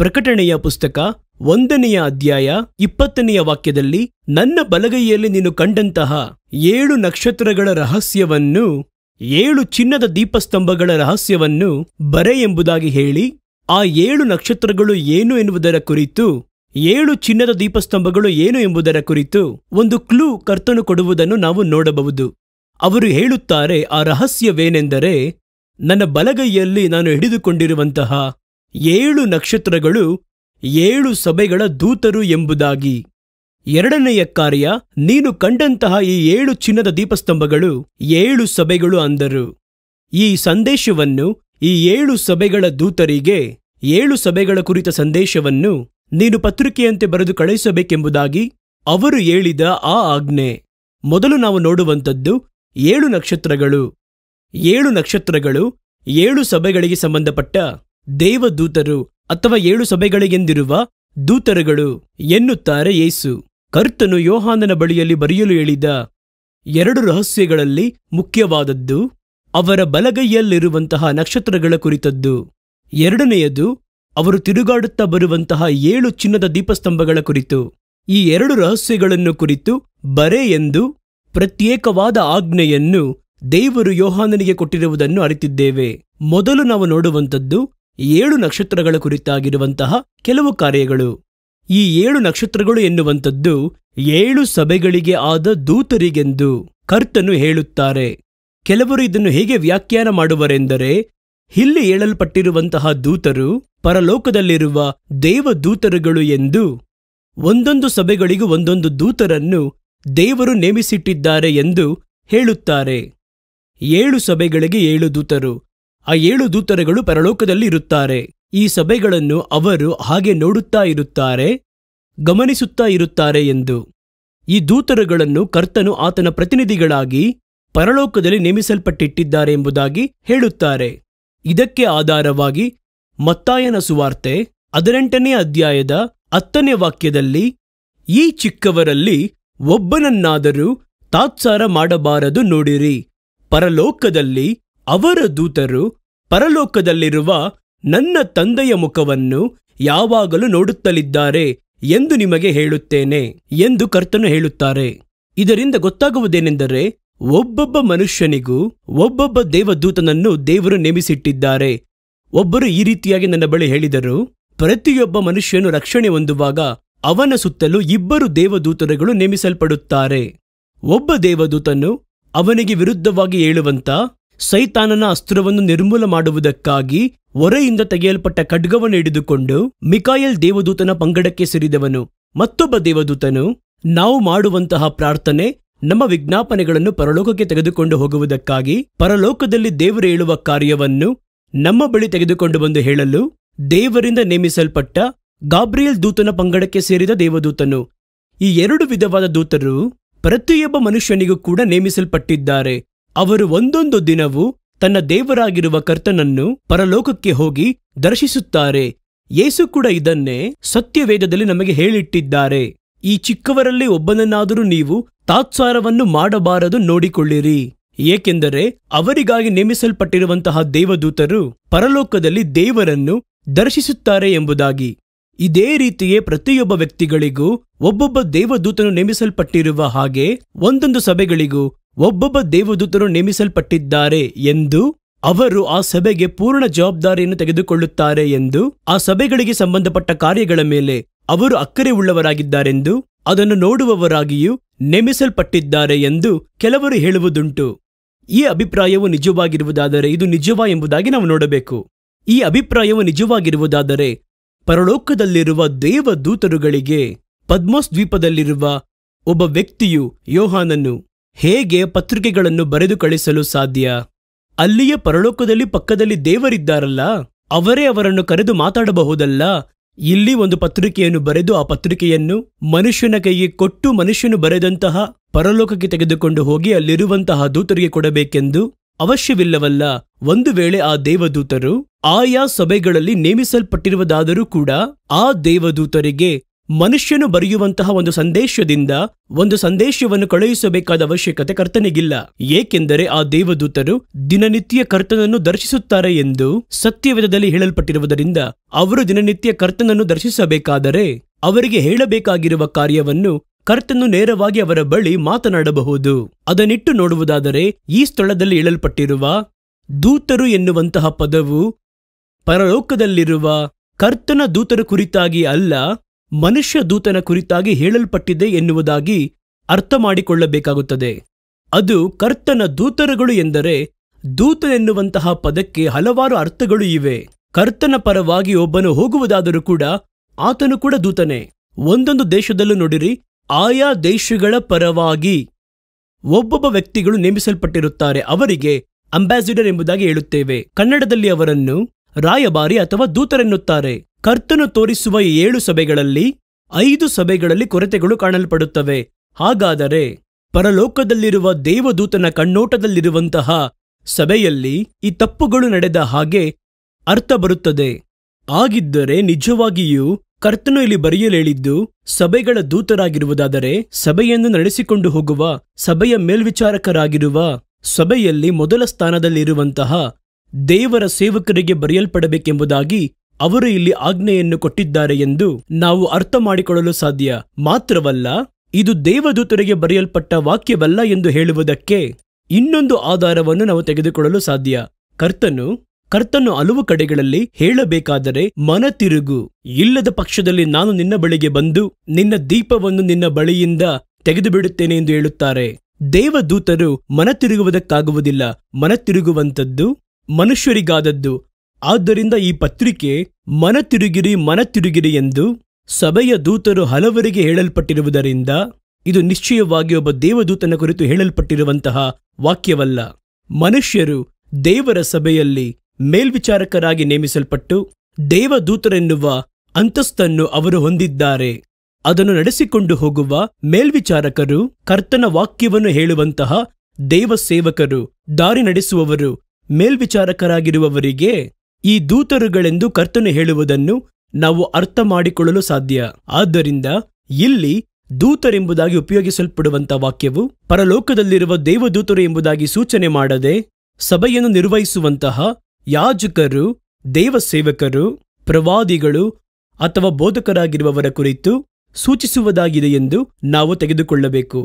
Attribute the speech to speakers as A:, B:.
A: ಪ್ರಕಟಣೆಯ ಪುಸ್ತಕ ಒಂದನೆಯ ಅಧ್ಯಾಯ ಇಪ್ಪತ್ತನೆಯ ವಾಕ್ಯದಲ್ಲಿ ನನ್ನ ಬಲಗೈಯಲ್ಲಿ ನೀನು ಕಂಡಂತಹ ಏಳು ನಕ್ಷತ್ರಗಳ ರಹಸ್ಯವನ್ನು ಏಳು ಚಿನ್ನದ ದೀಪಸ್ತಂಭಗಳ ರಹಸ್ಯವನ್ನು ಬರೆ ಎಂಬುದಾಗಿ ಹೇಳಿ ಆ ಏಳು ನಕ್ಷತ್ರಗಳು ಏನು ಎನ್ನುವುದರ ಕುರಿತು ಏಳು ಚಿನ್ನದ ದೀಪಸ್ತಂಭಗಳು ಏನು ಎಂಬುದರ ಕುರಿತು ಒಂದು ಕ್ಲೂ ಕರ್ತನು ಕೊಡುವುದನ್ನು ನಾವು ನೋಡಬಹುದು ಅವರು ಹೇಳುತ್ತಾರೆ ಆ ರಹಸ್ಯವೇನೆಂದರೆ ನನ್ನ ಬಲಗೈಯಲ್ಲಿ ನಾನು ಹಿಡಿದುಕೊಂಡಿರುವಂತಹ ಏಳು ನಕ್ಷತ್ರಗಳು ಏಳು ಸಭೆಗಳ ದೂತರು ಎಂಬುದಾಗಿ ಎರಡನೆಯ ಕಾರ್ಯ ನೀನು ಕಂಡಂತಹ ಈ ಏಳು ಚಿನ್ನದ ದೀಪಸ್ತಂಭಗಳು ಏಳು ಸಭೆಗಳು ಅಂದರು ಈ ಸಂದೇಶವನ್ನು ಈ ಏಳು ಸಭೆಗಳ ದೂತರಿಗೆ ಏಳು ಸಭೆಗಳ ಕುರಿತ ಸಂದೇಶವನ್ನು ನೀನು ಪತ್ರಿಕೆಯಂತೆ ಬರೆದು ಕಳುಹಿಸಬೇಕೆಂಬುದಾಗಿ ಅವರು ಹೇಳಿದ ಆ ಆಜ್ಞೆ ಮೊದಲು ನಾವು ನೋಡುವಂಥದ್ದು ಏಳು ನಕ್ಷತ್ರಗಳು ಏಳು ನಕ್ಷತ್ರಗಳು ಏಳು ಸಭೆಗಳಿಗೆ ಸಂಬಂಧಪಟ್ಟ ದೇವದೂತರು ಅಥವಾ ಏಳು ಸಭೆಗಳಿಗೆಂದಿರುವ ದೂತರುಗಳು ಎನ್ನುತ್ತಾರೆ ಯೇಸು ಕರ್ತನು ಯೋಹಾನನ ಬಳಿಯಲ್ಲಿ ಬರೆಯಲು ಹೇಳಿದ ಎರಡು ರಹಸ್ಯಗಳಲ್ಲಿ ಮುಖ್ಯವಾದದ್ದು ಅವರ ಬಲಗೈಯಲ್ಲಿರುವಂತಹ ನಕ್ಷತ್ರಗಳ ಕುರಿತದ್ದು ಎರಡನೆಯದು ಅವರು ತಿರುಗಾಡುತ್ತಾ ಬರುವಂತಹ ಏಳು ಚಿನ್ನದ ದೀಪಸ್ತಂಭಗಳ ಕುರಿತು ಈ ಎರಡು ರಹಸ್ಯಗಳನ್ನು ಕುರಿತು ಬರೆ ಎಂದು ಪ್ರತ್ಯೇಕವಾದ ಆಜ್ಞೆಯನ್ನು ದೇವರು ಯೋಹಾನನಿಗೆ ಕೊಟ್ಟಿರುವುದನ್ನು ಅರಿತಿದ್ದೇವೆ ಮೊದಲು ನಾವು ನೋಡುವಂಥದ್ದು ಏಳು ನಕ್ಷತ್ರಗಳ ಕುರಿತಾಗಿರುವಂತಹ ಕೆಲವು ಕಾರ್ಯಗಳು ಈ ಏಳು ನಕ್ಷತ್ರಗಳು ಎನ್ನುವಂಥದ್ದು ಏಳು ಸಭೆಗಳಿಗೆ ಆದ ದೂತರಿಗೆಂದು ಕರ್ತನು ಹೇಳುತ್ತಾರೆ ಕೆಲವರು ಇದನ್ನು ಹೇಗೆ ವ್ಯಾಖ್ಯಾನ ಮಾಡುವರೆಂದರೆ ಇಲ್ಲಿ ಹೇಳಲ್ಪಟ್ಟಿರುವಂತಹ ದೂತರು ಪರಲೋಕದಲ್ಲಿರುವ ದೇವದೂತರುಗಳು ಎಂದು ಒಂದೊಂದು ಸಭೆಗಳಿಗೂ ಒಂದೊಂದು ದೂತರನ್ನು ದೇವರು ನೇಮಿಸಿಟ್ಟಿದ್ದಾರೆ ಎಂದು ಹೇಳುತ್ತಾರೆ ಏಳು ಸಭೆಗಳಿಗೆ ಏಳು ದೂತರು ಆ ಏಳು ದೂತರುಗಳು ಪರಲೋಕದಲ್ಲಿ ಇರುತ್ತಾರೆ ಈ ಸಭೆಗಳನ್ನು ಅವರು ಹಾಗೆ ನೋಡುತ್ತಾ ಇರುತ್ತಾರೆ ಗಮನಿಸುತ್ತಾ ಇರುತ್ತಾರೆ ಎಂದು ಈ ದೂತರುಗಳನ್ನು ಕರ್ತನು ಆತನ ಪ್ರತಿನಿಧಿಗಳಾಗಿ ಪರಲೋಕದಲ್ಲಿ ನೇಮಿಸಲ್ಪಟ್ಟಿಟ್ಟಿದ್ದಾರೆ ಎಂಬುದಾಗಿ ಹೇಳುತ್ತಾರೆ ಇದಕ್ಕೆ ಆಧಾರವಾಗಿ ಮತ್ತಾಯನ ಸುವಾರ್ತೆ ಹದಿನೆಂಟನೇ ಅಧ್ಯಾಯದ ಹತ್ತನೇ ವಾಕ್ಯದಲ್ಲಿ ಈ ಚಿಕ್ಕವರಲ್ಲಿ ಒಬ್ಬನನ್ನಾದರೂ ತಾತ್ಸಾರ ಮಾಡಬಾರದು ನೋಡಿರಿ ಪರಲೋಕದಲ್ಲಿ ಅವರ ದೂತರು ಪರಲೋಕದಲ್ಲಿರುವ ನನ್ನ ತಂದೆಯ ಮುಖವನ್ನು ಯಾವಾಗಲೂ ನೋಡುತ್ತಲಿದ್ದಾರೆ ಎಂದು ನಿಮಗೆ ಹೇಳುತ್ತೇನೆ ಎಂದು ಕರ್ತನು ಹೇಳುತ್ತಾರೆ ಇದರಿಂದ ಗೊತ್ತಾಗುವುದೇನೆಂದರೆ ಒಬ್ಬೊಬ್ಬ ಮನುಷ್ಯನಿಗೂ ಒಬ್ಬೊಬ್ಬ ದೇವದೂತನನ್ನು ದೇವರು ನೇಮಿಸಿಟ್ಟಿದ್ದಾರೆ ಒಬ್ಬರು ಈ ರೀತಿಯಾಗಿ ನನ್ನ ಬಳಿ ಹೇಳಿದರು ಪ್ರತಿಯೊಬ್ಬ ಮನುಷ್ಯನು ರಕ್ಷಣೆ ಹೊಂದುವಾಗ ಅವನ ಸುತ್ತಲೂ ಇಬ್ಬರು ದೇವದೂತರುಗಳು ನೇಮಿಸಲ್ಪಡುತ್ತಾರೆ ಒಬ್ಬ ದೇವದೂತನು ಅವನಿಗೆ ವಿರುದ್ಧವಾಗಿ ಏಳುವಂತ ಸೈತಾನನ ಅಸ್ತ್ರವನ್ನು ನಿರ್ಮೂಲ ಮಾಡುವುದಕ್ಕಾಗಿ ಒರೆಯಿಂದ ತೆಗೆಯಲ್ಪಟ್ಟ ಖಡ್ಗವನ್ನು ಹಿಡಿದುಕೊಂಡು ಮಿಕಾಯಲ್ ದೇವದೂತನ ಪಂಗಡಕ್ಕೆ ಸೇರಿದವನು ಮತ್ತೊಬ್ಬ ದೇವದೂತನು ನಾವು ಮಾಡುವಂತಹ ಪ್ರಾರ್ಥನೆ ನಮ್ಮ ವಿಜ್ಞಾಪನೆಗಳನ್ನು ಪರಲೋಕಕ್ಕೆ ತೆಗೆದುಕೊಂಡು ಹೋಗುವುದಕ್ಕಾಗಿ ಪರಲೋಕದಲ್ಲಿ ದೇವರು ಹೇಳುವ ಕಾರ್ಯವನ್ನು ನಮ್ಮ ಬಳಿ ತೆಗೆದುಕೊಂಡು ಬಂದು ಹೇಳಲು ದೇವರಿಂದ ನೇಮಿಸಲ್ಪಟ್ಟ ಗಾಬ್ರಿಯಲ್ ದೂತನ ಪಂಗಡಕ್ಕೆ ಸೇರಿದ ದೇವದೂತನು ಈ ಎರಡು ವಿಧವಾದ ದೂತರು ಪ್ರತಿಯೊಬ್ಬ ಮನುಷ್ಯನಿಗೂ ಕೂಡ ನೇಮಿಸಲ್ಪಟ್ಟಿದ್ದಾರೆ ಅವರು ಒಂದೊಂದು ದಿನವೂ ತನ್ನ ದೇವರಾಗಿರುವ ಕರ್ತನನ್ನು ಪರಲೋಕಕ್ಕೆ ಹೋಗಿ ದರ್ಶಿಸುತ್ತಾರೆ ಯೇಸು ಕೂಡ ಇದನ್ನೇ ಸತ್ಯವೇದದಲ್ಲಿ ನಮಗೆ ಹೇಳಿಟ್ಟಿದ್ದಾರೆ ಈ ಚಿಕ್ಕವರಲ್ಲಿ ಒಬ್ಬನನ್ನಾದರೂ ನೀವು ತಾತ್ಸಾರವನ್ನು ಮಾಡಬಾರದು ನೋಡಿಕೊಳ್ಳಿರಿ ಏಕೆಂದರೆ ಅವರಿಗಾಗಿ ನೇಮಿಸಲ್ಪಟ್ಟಿರುವಂತಹ ದೇವದೂತರು ಪರಲೋಕದಲ್ಲಿ ದೇವರನ್ನು ದರ್ಶಿಸುತ್ತಾರೆ ಎಂಬುದಾಗಿ ಇದೇ ರೀತಿಯೇ ಪ್ರತಿಯೊಬ್ಬ ವ್ಯಕ್ತಿಗಳಿಗೂ ಒಬ್ಬೊಬ್ಬ ದೇವದೂತನು ನೇಮಿಸಲ್ಪಟ್ಟಿರುವ ಹಾಗೆ ಒಂದೊಂದು ಸಭೆಗಳಿಗೂ ಒಬ್ಬೊಬ್ಬ ದೇವದೂತರು ನೇಮಿಸಲ್ಪಟ್ಟಿದ್ದಾರೆ ಎಂದು ಅವರು ಆ ಸಭೆಗೆ ಪೂರ್ಣ ಜವಾಬ್ದಾರಿಯನ್ನು ತೆಗೆದುಕೊಳ್ಳುತ್ತಾರೆ ಎಂದು ಆ ಸಭೆಗಳಿಗೆ ಸಂಬಂಧಪಟ್ಟ ಕಾರ್ಯಗಳ ಮೇಲೆ ಅವರು ಅಕ್ಕರೆ ಉಳ್ಳವರಾಗಿದ್ದಾರೆಂದು ಅದನ್ನು ನೋಡುವವರಾಗಿಯೂ ನೇಮಿಸಲ್ಪಟ್ಟಿದ್ದಾರೆ ಎಂದು ಕೆಲವರು ಹೇಳುವುದುಂಟು ಈ ಅಭಿಪ್ರಾಯವು ನಿಜವಾಗಿರುವುದಾದರೆ ಇದು ನಿಜವ ಎಂಬುದಾಗಿ ನಾವು ನೋಡಬೇಕು ಈ ಅಭಿಪ್ರಾಯವು ನಿಜವಾಗಿರುವುದಾದರೆ ಪರಲೋಕದಲ್ಲಿರುವ ದೇವದೂತರುಗಳಿಗೆ ಪದ್ಮೋಸ್ ದ್ವೀಪದಲ್ಲಿರುವ ಒಬ್ಬ ವ್ಯಕ್ತಿಯು ಯೋಹಾನನ್ನು ಹೇಗೆ ಪತ್ರಿಕೆಗಳನ್ನು ಬರೆದು ಕಳಿಸಲು ಸಾಧ್ಯ ಅಲ್ಲಿಯ ಪರಲೋಕದಲ್ಲಿ ಪಕ್ಕದಲ್ಲಿ ದೇವರಿದ್ದಾರಲ್ಲ ಅವರೇ ಅವರನ್ನು ಕರೆದು ಮಾತಾಡಬಹುದಲ್ಲ ಇಲ್ಲಿ ಒಂದು ಪತ್ರಿಕೆಯನ್ನು ಬರೆದು ಆ ಪತ್ರಿಕೆಯನ್ನು ಮನುಷ್ಯನ ಕೈಗೆ ಕೊಟ್ಟು ಮನುಷ್ಯನು ಬರೆದಂತಹ ಪರಲೋಕಕ್ಕೆ ತೆಗೆದುಕೊಂಡು ಹೋಗಿ ಅಲ್ಲಿರುವಂತಹ ದೂತರಿಗೆ ಕೊಡಬೇಕೆಂದು ಅವಶ್ಯವಿಲ್ಲವಲ್ಲ ಒಂದು ವೇಳೆ ಆ ದೇವದೂತರು ಆಯಾ ಸಭೆಗಳಲ್ಲಿ ನೇಮಿಸಲ್ಪಟ್ಟಿರುವುದಾದರೂ ಕೂಡ ಆ ದೇವದೂತರಿಗೆ ಮನುಷ್ಯನು ಬರೆಯುವಂತಹ ಒಂದು ಸಂದೇಶದಿಂದ ಒಂದು ಸಂದೇಶವನ್ನು ಕಳುಹಿಸಬೇಕಾದ ಅವಶ್ಯಕತೆ ಕರ್ತನಿಗಿಲ್ಲ ಏಕೆಂದರೆ ಆ ದೇವದೂತರು ದಿನನಿತ್ಯ ಕರ್ತನನ್ನು ದರ್ಶಿಸುತ್ತಾರೆ ಎಂದು ಸತ್ಯವೇದದಲ್ಲಿ ಹೇಳಲ್ಪಟ್ಟಿರುವುದರಿಂದ ಅವರು ದಿನನಿತ್ಯ ಕರ್ತನನ್ನು ದರ್ಶಿಸಬೇಕಾದರೆ ಅವರಿಗೆ ಹೇಳಬೇಕಾಗಿರುವ ಕಾರ್ಯವನ್ನು ಕರ್ತನು ನೇರವಾಗಿ ಅವರ ಬಳಿ ಮಾತನಾಡಬಹುದು ಅದನ್ನಿಟ್ಟು ನೋಡುವುದಾದರೆ ಈ ಸ್ಥಳದಲ್ಲಿ ಹೇಳಲ್ಪಟ್ಟಿರುವ ದೂತರು ಎನ್ನುವಂತಹ ಪದವು ಪರಲೋಕದಲ್ಲಿರುವ ಕರ್ತನ ದೂತರ ಕುರಿತಾಗಿ ಅಲ್ಲ ಮನುಷ್ಯ ದೂತನ ಕುರಿತಾಗಿ ಹೇಳಲ್ಪಟ್ಟಿದೆ ಎನ್ನುವುದಾಗಿ ಅರ್ಥ ಮಾಡಿಕೊಳ್ಳಬೇಕಾಗುತ್ತದೆ ಅದು ಕರ್ತನ ದೂತರುಗಳು ಎಂದರೆ ದೂತ ಎನ್ನುವಂತಹ ಪದಕ್ಕೆ ಹಲವಾರು ಅರ್ಥಗಳು ಇವೆ ಕರ್ತನ ಪರವಾಗಿ ಒಬ್ಬನು ಹೋಗುವುದಾದರೂ ಕೂಡ ಆತನು ಕೂಡ ದೂತನೇ ಒಂದೊಂದು ದೇಶದಲ್ಲೂ ನೋಡಿರಿ ಆಯಾ ದೇಶಗಳ ಪರವಾಗಿ ಒಬ್ಬೊಬ್ಬ ವ್ಯಕ್ತಿಗಳು ನೇಮಿಸಲ್ಪಟ್ಟಿರುತ್ತಾರೆ ಅವರಿಗೆ ಅಂಬಾಸಿಡರ್ ಎಂಬುದಾಗಿ ಹೇಳುತ್ತೇವೆ ಕನ್ನಡದಲ್ಲಿ ಅವರನ್ನು ರಾಯಭಾರಿ ಅಥವಾ ದೂತರೆನ್ನುತ್ತಾರೆ ಕರ್ತನು ತೋರಿಸುವ ಏಳು ಸಭೆಗಳಲ್ಲಿ ಐದು ಸಭೆಗಳಲ್ಲಿ ಕೊರತೆಗಳು ಕಾಣಲ್ಪಡುತ್ತವೆ ಹಾಗಾದರೆ ಪರಲೋಕದಲ್ಲಿರುವ ದೇವದೂತನ ಕಣ್ಣೋಟದಲ್ಲಿರುವಂತಹ ಸಭೆಯಲ್ಲಿ ಈ ತಪ್ಪುಗಳು ನಡೆದ ಹಾಗೆ ಅರ್ಥ ಬರುತ್ತದೆ ಆಗಿದ್ದರೆ ನಿಜವಾಗಿಯೂ ಕರ್ತನು ಇಲ್ಲಿ ಬರೆಯಲೇಳಿದ್ದು ಸಭೆಗಳ ದೂತರಾಗಿರುವುದಾದರೆ ಸಭೆಯನ್ನು ನಡೆಸಿಕೊಂಡು ಹೋಗುವ ಸಭೆಯ ಮೇಲ್ವಿಚಾರಕರಾಗಿರುವ ಸಭೆಯಲ್ಲಿ ಮೊದಲ ಸ್ಥಾನದಲ್ಲಿರುವಂತಹ ದೇವರ ಸೇವಕರಿಗೆ ಬರೆಯಲ್ಪಡಬೇಕೆಂಬುದಾಗಿ ಅವರು ಇಲ್ಲಿ ಆಜ್ಞೆಯನ್ನು ಕೊಟ್ಟಿದ್ದಾರೆ ಎಂದು ನಾವು ಅರ್ಥ ಮಾಡಿಕೊಳ್ಳಲು ಸಾಧ್ಯ ಮಾತ್ರವಲ್ಲ ಇದು ದೇವದೂತರಿಗೆ ಬರೆಯಲ್ಪಟ್ಟ ವಾಕ್ಯವಲ್ಲ ಎಂದು ಹೇಳುವುದಕ್ಕೆ ಇನ್ನೊಂದು ಆಧಾರವನ್ನು ನಾವು ತೆಗೆದುಕೊಳ್ಳಲು ಸಾಧ್ಯ ಕರ್ತನು ಕರ್ತನು ಹಲವು ಕಡೆಗಳಲ್ಲಿ ಹೇಳಬೇಕಾದರೆ ಮನ ತಿರುಗು ಇಲ್ಲದ ಪಕ್ಷದಲ್ಲಿ ನಾನು ನಿನ್ನ ಬಳಿಗೆ ಬಂದು ನಿನ್ನ ದೀಪವನ್ನು ನಿನ್ನ ಬಳಿಯಿಂದ ತೆಗೆದುಬಿಡುತ್ತೇನೆ ಎಂದು ಹೇಳುತ್ತಾರೆ ದೇವದೂತರು ಮನ ತಿರುಗುವುದಕ್ಕಾಗುವುದಿಲ್ಲ ಮನ ತಿರುಗುವಂಥದ್ದು ಮನುಷ್ಯರಿಗಾದದ್ದು ಆದ್ದರಿಂದ ಈ ಪತ್ರಿಕೆ ಮನತಿರುಗಿರಿ ಮನತಿರುಗಿರಿ ಎಂದು ಸಭೆಯ ದೂತರು ಹಲವರಿಗೆ ಹೇಳಲ್ಪಟ್ಟಿರುವುದರಿಂದ ಇದು ನಿಶ್ಚಯವಾಗಿ ಒಬ್ಬ ದೇವದೂತನ ಕುರಿತು ಹೇಳಲ್ಪಟ್ಟಿರುವಂತಹ ವಾಕ್ಯವಲ್ಲ ಮನುಷ್ಯರು ದೇವರ ಸಭೆಯಲ್ಲಿ ಮೇಲ್ವಿಚಾರಕರಾಗಿ ನೇಮಿಸಲ್ಪಟ್ಟು ದೇವದೂತರೆನ್ನುವ ಅಂತಸ್ತನ್ನು ಅವರು ಹೊಂದಿದ್ದಾರೆ ಅದನ್ನು ನಡೆಸಿಕೊಂಡು ಹೋಗುವ ಮೇಲ್ವಿಚಾರಕರು ಕರ್ತನ ವಾಕ್ಯವನ್ನು ಹೇಳುವಂತಹ ದೇವ ಸೇವಕರು ದಾರಿ ನಡೆಸುವವರು ಮೇಲ್ವಿಚಾರಕರಾಗಿರುವವರಿಗೆ ಈ ದೂತರುಗಳೆಂದು ಕರ್ತನು ಹೇಳುವುದನ್ನು ನಾವು ಅರ್ಥ ಮಾಡಿಕೊಳ್ಳಲು ಸಾಧ್ಯ ಆದ್ದರಿಂದ ಇಲ್ಲಿ ದೂತರೆಂಬುದಾಗಿ ಉಪಯೋಗಿಸಲ್ಪಡುವಂಥ ವಾಕ್ಯವು ಪರಲೋಕದಲ್ಲಿರುವ ದೇವದೂತರು ಎಂಬುದಾಗಿ ಸೂಚನೆ ಮಾಡದೆ ಸಭೆಯನ್ನು ನಿರ್ವಹಿಸುವಂತಹ ಯಾಜಕರು ದೇವಸೇವಕರು ಪ್ರವಾದಿಗಳು ಅಥವಾ ಬೋಧಕರಾಗಿರುವವರ ಕುರಿತು ಸೂಚಿಸುವುದಾಗಿದೆ ಎಂದು ನಾವು ತೆಗೆದುಕೊಳ್ಳಬೇಕು